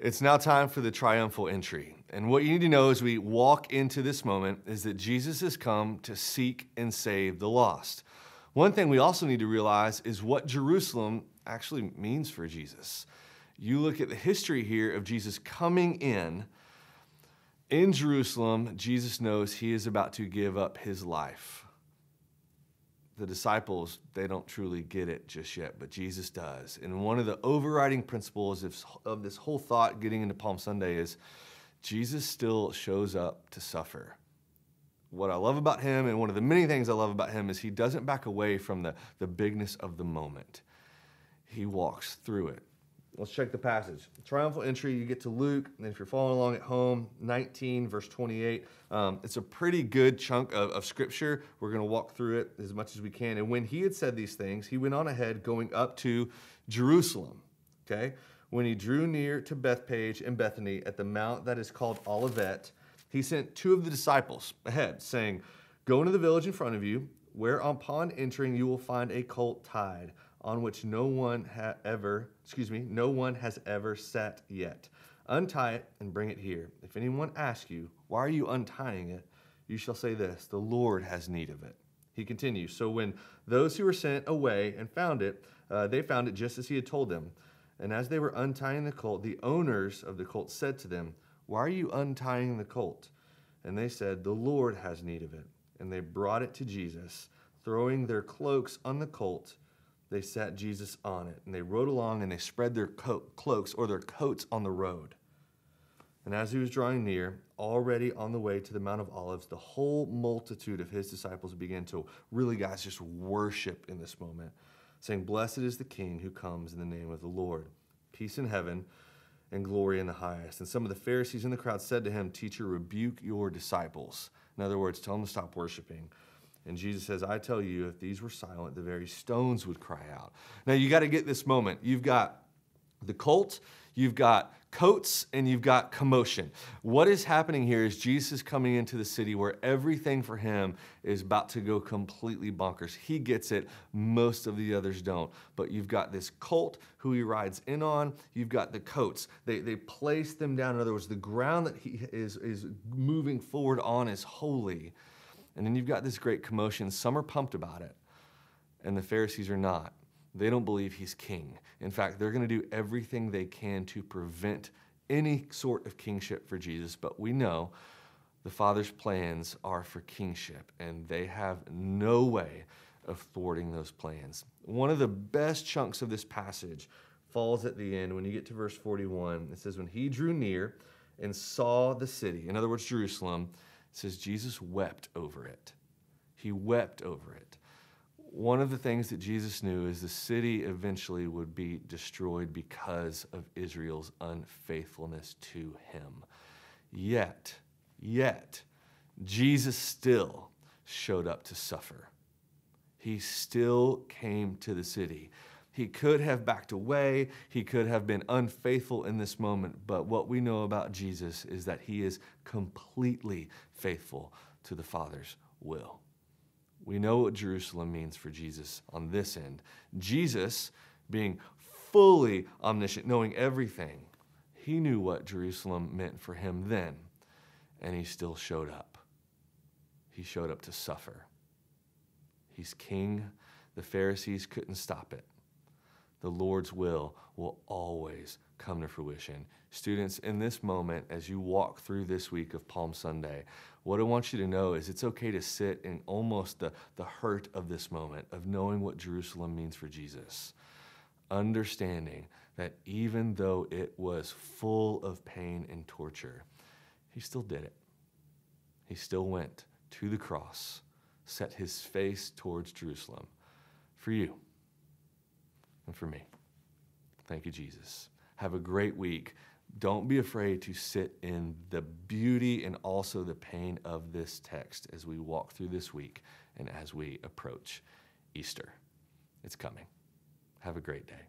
It's now time for the triumphal entry. And what you need to know as we walk into this moment is that Jesus has come to seek and save the lost. One thing we also need to realize is what Jerusalem actually means for Jesus. You look at the history here of Jesus coming in. In Jerusalem, Jesus knows he is about to give up his life the disciples, they don't truly get it just yet, but Jesus does. And one of the overriding principles of this whole thought getting into Palm Sunday is Jesus still shows up to suffer. What I love about him, and one of the many things I love about him, is he doesn't back away from the, the bigness of the moment. He walks through it. Let's check the passage. Triumphal entry, you get to Luke, and if you're following along at home, 19, verse 28. Um, it's a pretty good chunk of, of scripture. We're going to walk through it as much as we can. And when he had said these things, he went on ahead going up to Jerusalem. Okay? When he drew near to Bethpage and Bethany at the mount that is called Olivet, he sent two of the disciples ahead, saying, Go into the village in front of you, where upon entering you will find a colt tied on which no one ha- ever, excuse me, no one has ever sat yet. Untie it and bring it here. If anyone asks you, why are you untying it? You shall say this, the Lord has need of it. He continues, so when those who were sent away and found it, uh, they found it just as he had told them. And as they were untying the colt, the owners of the colt said to them, Why are you untying the colt? And they said, The Lord has need of it. And they brought it to Jesus, throwing their cloaks on the colt they sat Jesus on it, and they rode along and they spread their cloaks or their coats on the road. And as he was drawing near, already on the way to the Mount of Olives, the whole multitude of his disciples began to really, guys, just worship in this moment, saying, Blessed is the King who comes in the name of the Lord. Peace in heaven and glory in the highest. And some of the Pharisees in the crowd said to him, Teacher, rebuke your disciples. In other words, tell them to stop worshiping. And Jesus says, I tell you, if these were silent, the very stones would cry out. Now you got to get this moment. You've got the colt, you've got coats, and you've got commotion. What is happening here is Jesus is coming into the city where everything for him is about to go completely bonkers. He gets it, most of the others don't. But you've got this colt who he rides in on, you've got the coats. They, they place them down. In other words, the ground that he is, is moving forward on is holy. And then you've got this great commotion. Some are pumped about it, and the Pharisees are not. They don't believe he's king. In fact, they're going to do everything they can to prevent any sort of kingship for Jesus, but we know the Father's plans are for kingship, and they have no way of thwarting those plans. One of the best chunks of this passage falls at the end when you get to verse 41. It says, When he drew near and saw the city, in other words, Jerusalem, says Jesus wept over it. He wept over it. One of the things that Jesus knew is the city eventually would be destroyed because of Israel's unfaithfulness to him. Yet, yet, Jesus still showed up to suffer. He still came to the city. He could have backed away. He could have been unfaithful in this moment. But what we know about Jesus is that he is completely faithful to the Father's will. We know what Jerusalem means for Jesus on this end. Jesus, being fully omniscient, knowing everything, he knew what Jerusalem meant for him then, and he still showed up. He showed up to suffer. He's king. The Pharisees couldn't stop it the Lord's will will always come to fruition. Students, in this moment, as you walk through this week of Palm Sunday, what I want you to know is it's okay to sit in almost the, the hurt of this moment of knowing what Jerusalem means for Jesus. Understanding that even though it was full of pain and torture, he still did it. He still went to the cross, set his face towards Jerusalem for you and for me. Thank you, Jesus. Have a great week. Don't be afraid to sit in the beauty and also the pain of this text as we walk through this week and as we approach Easter. It's coming. Have a great day.